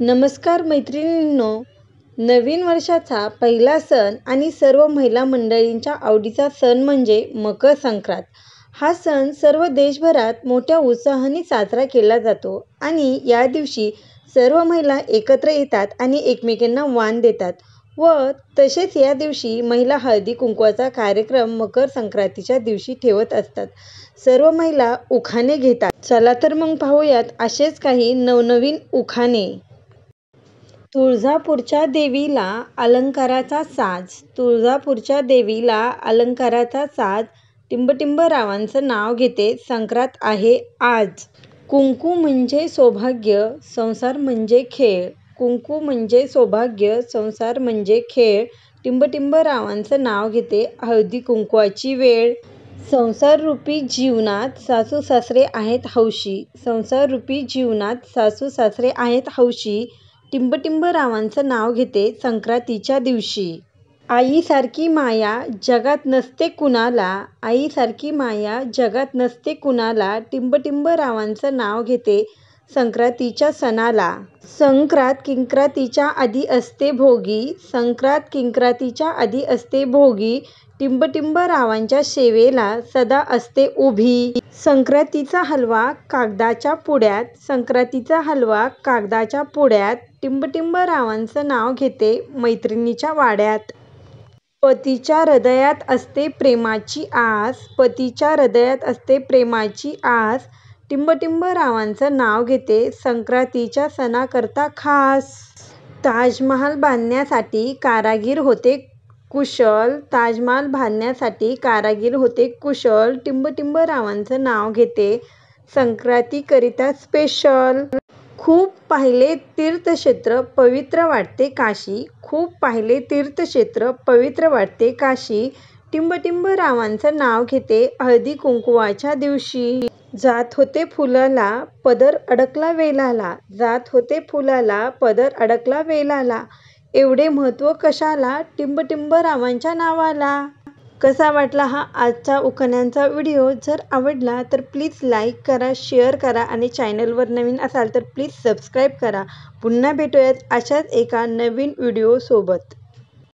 नमस्कार मैत्रिणींनो नवीन वर्षाचा पहिला सण आणि सर्व महिला मंडळींच्या आवडीचा सण म्हणजे मकर संक्रांत हा सण सर्व देशभरात मोठ्या उत्साहाने साजरा केला जातो आणि या दिवशी सर्व महिला एकत्र येतात आणि एकमेकांना वाण देतात व तसेच या दिवशी महिला हळदी कुंकवाचा कार्यक्रम मकर संक्रांतीच्या दिवशी ठेवत असतात सर्व महिला उखाणे घेतात चला तर मग पाहूयात असेच काही नवनवीन उखाणे तुळजापूरच्या देवीला अलंकाराचा साज तुळजापूरच्या देवीला अलंकाराचा साज टिंबटिंब रावांचं नाव घेते संक्रात आहे आज कुंकू म्हणजे सौभाग्य संसार म्हणजे खेळ कुंकू म्हणजे सौभाग्य संसार म्हणजे खेळ टिंबटिंब रावांचं नाव घेते हळदी कुंकवाची वेळ संसार रूपी जीवनात सासू सासरे आहेत हौशी संसार रूपी जीवनात सासू सासरे आहेत हौशी टिंबटिंब रावांचं नाव घेते संक्रातीच्या दिवशी आईसारखी माया जगात नसते कुणाला आईसारखी माया जगात नसते कुणाला टिंबटिंब रावांचं नाव घेते संक्रातीच्या सणाला संक्रात किंक्रातीच्या आधी असते भोगी संक्रात किंक्रातीच्या आधी असते भोगी टिंबटिंब रावांच्या सेवेला सदा असते उभी संक्रातीचा हलवा कागदाच्या पुड्यात संक्रातीचा हलवा कागदाच्या पुड्यात टिंबटिंब रावांचं नाव घेते मैत्रिणीच्या वाड्यात पतीच्या हृदयात असते प्रेमाची आस पतीच्या हृदयात असते प्रेमाची आस टिंबटिंब रावांचं नाव घेते संक्रातीच्या सणाकरता खास ताजमहाल बांधण्यासाठी कारागीर होते कुशल ताजमहाल बांधण्यासाठी कारागीर होते कुशल टिंबटिंब रावांचं नाव घेते संक्रांतीकरिता स्पेशल खूप पाहिले तीर्थक्षेत्र पवित्र वाटते काशी खूप पाहिले तीर्थक्षेत्र पवित्र वाटते काशी टिंबटिंब रावांचं नाव घेते हळदी कुंकुवाच्या दिवशी जात होते फुलाला पदर अडकला वेलाला जात होते फुलाला पदर अडकला वेलाला एवढे महत्त्व कशाला टिंबटिंबरावांच्या नावाला? कसा वाटला हा आजचा उखाण्यांचा व्हिडिओ? जर आवडला तर प्लीज लाईक करा, शेअर करा आणि चॅनलवर नवीन असाल तर प्लीज सबस्क्राईब करा. पुन्हा भेटूयात अशाच एका नवीन व्हिडिओसोबत.